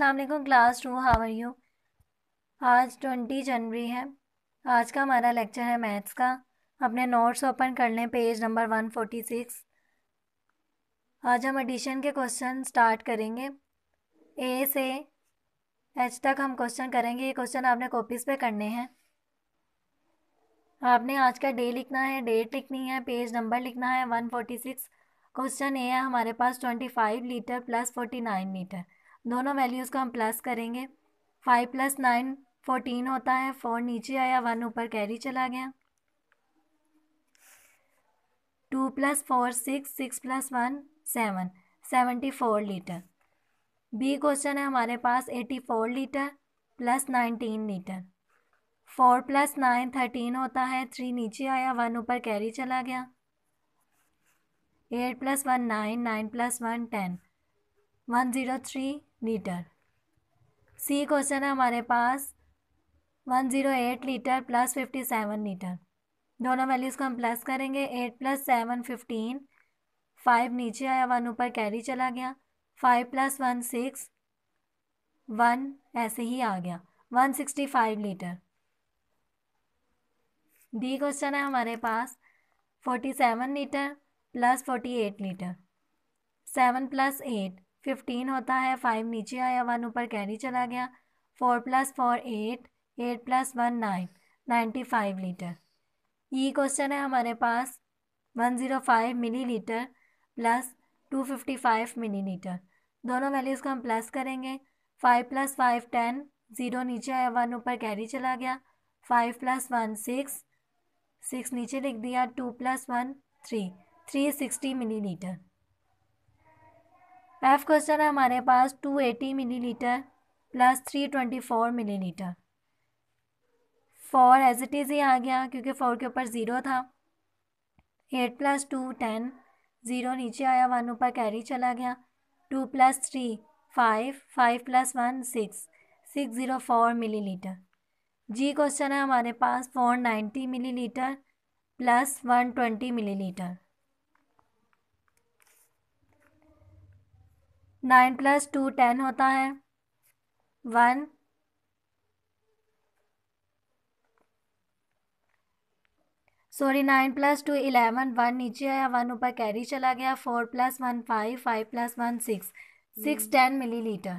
अल्लाम class two how are you आज twenty जनवरी है आज का हमारा लेक्चर है मैथ्स का अपने नोट्स ओपन कर लें page number one forty six आज हम एडिशन के क्वेश्चन स्टार्ट करेंगे ए से एच तक हम क्वेश्चन करेंगे ये क्वेश्चन आपने कॉपीज़ पे करने हैं आपने आज का डे लिखना है डेट लिखनी है पेज नंबर लिखना है one forty six question A है हमारे पास twenty five litre plus forty nine litre दोनों वैल्यूज़ को हम प्लस करेंगे फाइव प्लस नाइन फोर्टीन होता है फोर नीचे आया वन ऊपर कैरी चला गया two plus four six six plus one seven seventy four litre B question है हमारे पास eighty four litre plus nineteen litre four plus nine thirteen होता है थ्री नीचे आया वन ऊपर कैरी चला गया eight plus one nine nine plus one ten one zero three litre C question है हमारे पास one zero eight litre plus fifty seven litre दोनों वैल्यूज़ को हम प्लस करेंगे eight plus seven fifteen five नीचे आया वन ऊपर कैरी चला गया five plus one six one ऐसे ही आ गया one sixty five litre D question है हमारे पास forty seven litre plus forty eight litre seven plus eight fifteen होता है फाइव नीचे आया वन ऊपर कैरी चला गया four plus four eight eight plus one nine ninety five litre ये क्वेश्चन है हमारे पास one zero five millilitre plus two fifty five millilitre दोनों वैल्यूज़ को हम प्लस करेंगे five plus five ten zero नीचे आया वन ऊपर कैरी चला गया five plus one six six नीचे लिख दिया two plus one three three sixty millilitre F question है हमारे पास to eighty litre plus three twenty four millilitre four as it is ही आ गया क्योंकि फ़ोर के ऊपर ज़ीरो था eight plus two ten zero नीचे आया वन ऊपर कैरी चला गया two plus three five five plus one six six zero four millilitre G question है हमारे पास four ninety millilitre plus one twenty millilitre nine plus two ten होता है one sorry nine plus two eleven one नीचे आया one ऊपर carry चला गया four plus one five five plus one six six hmm. Ten millilitre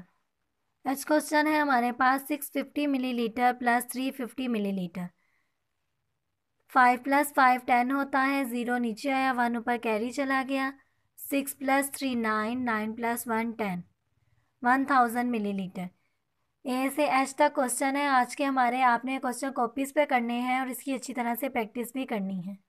next question है हमारे पास six fifty millilitre plus three fifty millilitre five plus five ten होता है ज़ीरो नीचे आया वन ऊपर कैरी चला गया six plus three nine nine plus one ten one thousand litre A से एच तक क्वेश्चन है आज के हमारे आपने क्वेश्चन कॉपीज़ पे करने हैं और इसकी अच्छी तरह से प्रैक्टिस भी करनी है